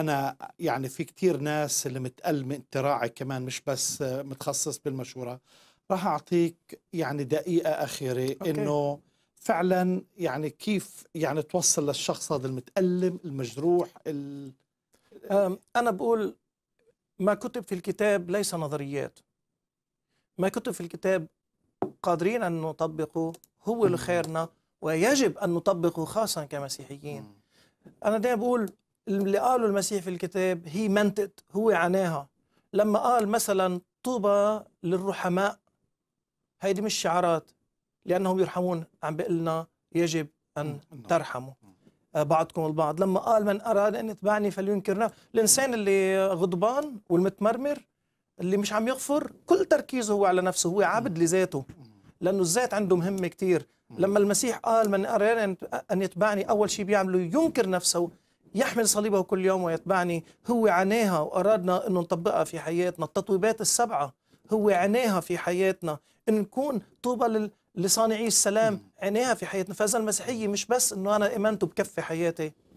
انا يعني في كثير ناس اللي متألم تراعي كمان مش بس متخصص بالمشوره راح اعطيك يعني دقيقه اخيره انه فعلا يعني كيف يعني توصل للشخص هذا المتألم المجروح ال... انا بقول ما كتب في الكتاب ليس نظريات ما كتب في الكتاب قادرين ان نطبقه هو لخيرنا ويجب ان نطبقه خاصه كمسيحيين انا دايما بقول اللي قاله المسيح في الكتاب هي منطقة هو عناها لما قال مثلا طوبى للرحماء هيدي مش شعارات لأنهم يرحمون عم بيقول لنا يجب أن نعم. ترحموا آه، بعضكم البعض لما قال من أراد أن يتبعني فلينكر الإنسان اللي غضبان والمتمرمر اللي مش عم يغفر كل تركيزه هو على نفسه هو عبد لذاته لأنه الذات عنده مهمة كتير لما المسيح قال من أراد أن يتبعني أول شيء بيعمله ينكر نفسه يحمل صليبه كل يوم ويتبعني هو عناها وأرادنا أن نطبقها في حياتنا التطويبات السبعة هو عناها في حياتنا أن نكون لل... لصانعي السلام عناها في حياتنا فإذا المسيحية مش بس أنه أنا إيمانته بكفي حياتي